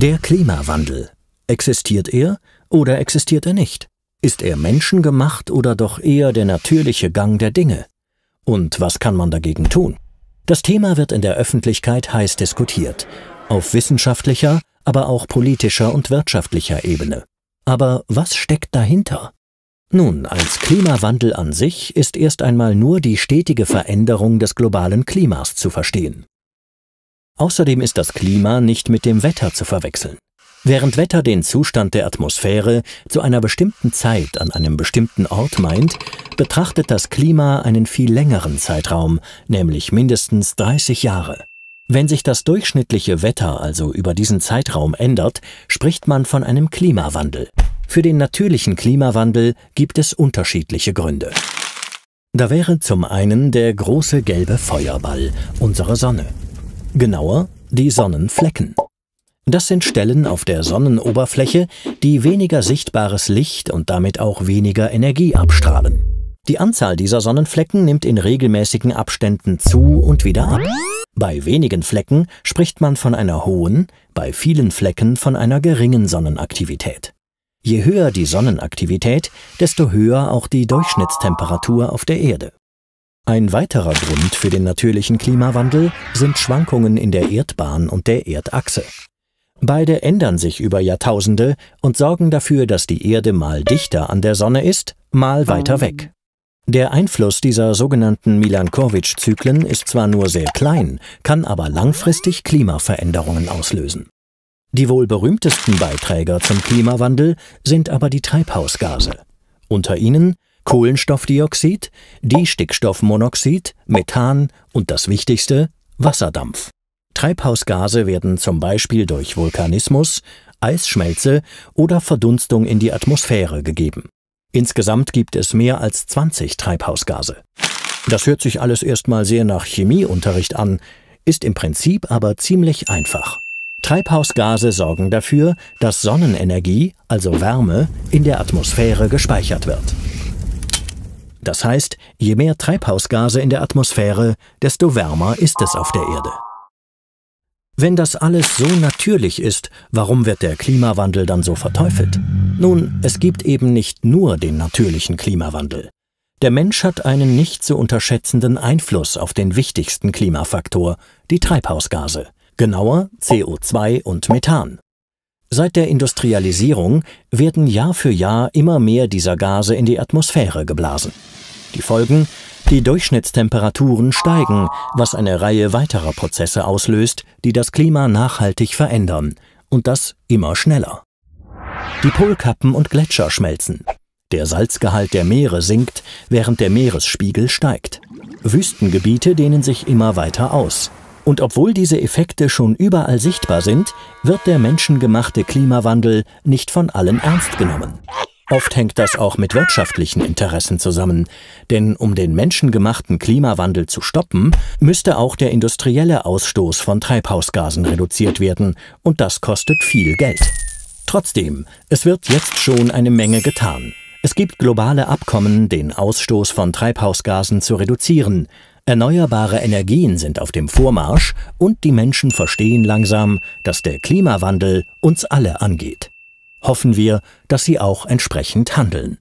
Der Klimawandel. Existiert er oder existiert er nicht? Ist er menschengemacht oder doch eher der natürliche Gang der Dinge? Und was kann man dagegen tun? Das Thema wird in der Öffentlichkeit heiß diskutiert, auf wissenschaftlicher, aber auch politischer und wirtschaftlicher Ebene. Aber was steckt dahinter? Nun, als Klimawandel an sich ist erst einmal nur die stetige Veränderung des globalen Klimas zu verstehen. Außerdem ist das Klima nicht mit dem Wetter zu verwechseln. Während Wetter den Zustand der Atmosphäre zu einer bestimmten Zeit an einem bestimmten Ort meint, betrachtet das Klima einen viel längeren Zeitraum, nämlich mindestens 30 Jahre. Wenn sich das durchschnittliche Wetter also über diesen Zeitraum ändert, spricht man von einem Klimawandel. Für den natürlichen Klimawandel gibt es unterschiedliche Gründe. Da wäre zum einen der große gelbe Feuerball, unsere Sonne. Genauer die Sonnenflecken. Das sind Stellen auf der Sonnenoberfläche, die weniger sichtbares Licht und damit auch weniger Energie abstrahlen. Die Anzahl dieser Sonnenflecken nimmt in regelmäßigen Abständen zu und wieder ab. Bei wenigen Flecken spricht man von einer hohen, bei vielen Flecken von einer geringen Sonnenaktivität. Je höher die Sonnenaktivität, desto höher auch die Durchschnittstemperatur auf der Erde. Ein weiterer Grund für den natürlichen Klimawandel sind Schwankungen in der Erdbahn und der Erdachse. Beide ändern sich über Jahrtausende und sorgen dafür, dass die Erde mal dichter an der Sonne ist, mal weiter weg. Der Einfluss dieser sogenannten Milankovitch-Zyklen ist zwar nur sehr klein, kann aber langfristig Klimaveränderungen auslösen. Die wohl berühmtesten Beiträger zum Klimawandel sind aber die Treibhausgase. Unter ihnen Kohlenstoffdioxid, Stickstoffmonoxid, Methan und das Wichtigste, Wasserdampf. Treibhausgase werden zum Beispiel durch Vulkanismus, Eisschmelze oder Verdunstung in die Atmosphäre gegeben. Insgesamt gibt es mehr als 20 Treibhausgase. Das hört sich alles erstmal sehr nach Chemieunterricht an, ist im Prinzip aber ziemlich einfach. Treibhausgase sorgen dafür, dass Sonnenenergie, also Wärme, in der Atmosphäre gespeichert wird. Das heißt, je mehr Treibhausgase in der Atmosphäre, desto wärmer ist es auf der Erde. Wenn das alles so natürlich ist, warum wird der Klimawandel dann so verteufelt? Nun, es gibt eben nicht nur den natürlichen Klimawandel. Der Mensch hat einen nicht zu unterschätzenden Einfluss auf den wichtigsten Klimafaktor, die Treibhausgase, genauer CO2 und Methan. Seit der Industrialisierung werden Jahr für Jahr immer mehr dieser Gase in die Atmosphäre geblasen. Die Folgen? Die Durchschnittstemperaturen steigen, was eine Reihe weiterer Prozesse auslöst, die das Klima nachhaltig verändern. Und das immer schneller. Die Polkappen und Gletscher schmelzen. Der Salzgehalt der Meere sinkt, während der Meeresspiegel steigt. Wüstengebiete dehnen sich immer weiter aus. Und obwohl diese Effekte schon überall sichtbar sind, wird der menschengemachte Klimawandel nicht von allen ernst genommen. Oft hängt das auch mit wirtschaftlichen Interessen zusammen, denn um den menschengemachten Klimawandel zu stoppen, müsste auch der industrielle Ausstoß von Treibhausgasen reduziert werden, und das kostet viel Geld. Trotzdem, es wird jetzt schon eine Menge getan. Es gibt globale Abkommen, den Ausstoß von Treibhausgasen zu reduzieren, Erneuerbare Energien sind auf dem Vormarsch und die Menschen verstehen langsam, dass der Klimawandel uns alle angeht. Hoffen wir, dass sie auch entsprechend handeln.